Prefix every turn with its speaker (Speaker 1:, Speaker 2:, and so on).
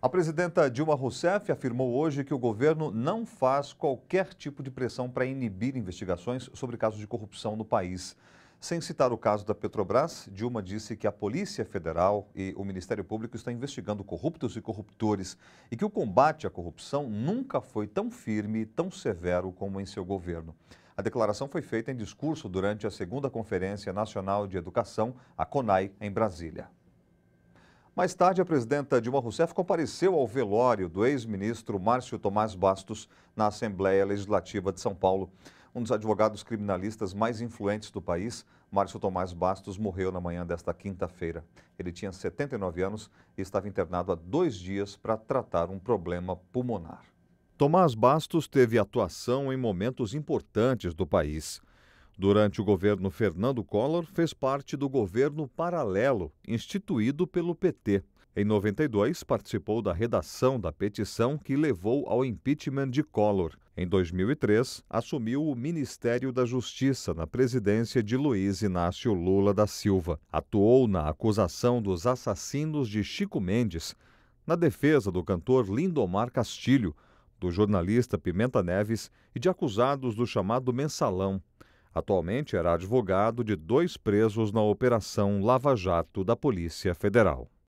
Speaker 1: A presidenta Dilma Rousseff afirmou hoje que o governo não faz qualquer tipo de pressão para inibir investigações sobre casos de corrupção no país. Sem citar o caso da Petrobras, Dilma disse que a Polícia Federal e o Ministério Público estão investigando corruptos e corruptores e que o combate à corrupção nunca foi tão firme e tão severo como em seu governo. A declaração foi feita em discurso durante a segunda Conferência Nacional de Educação, a CONAI, em Brasília. Mais tarde, a presidenta Dilma Rousseff compareceu ao velório do ex-ministro Márcio Tomás Bastos na Assembleia Legislativa de São Paulo. Um dos advogados criminalistas mais influentes do país, Márcio Tomás Bastos, morreu na manhã desta quinta-feira. Ele tinha 79 anos e estava internado há dois dias para tratar um problema pulmonar. Tomás Bastos teve atuação em momentos importantes do país. Durante o governo Fernando Collor, fez parte do governo paralelo, instituído pelo PT. Em 92, participou da redação da petição que levou ao impeachment de Collor. Em 2003, assumiu o Ministério da Justiça na presidência de Luiz Inácio Lula da Silva. Atuou na acusação dos assassinos de Chico Mendes, na defesa do cantor Lindomar Castilho, do jornalista Pimenta Neves e de acusados do chamado Mensalão. Atualmente era advogado de dois presos na Operação Lava Jato da Polícia Federal.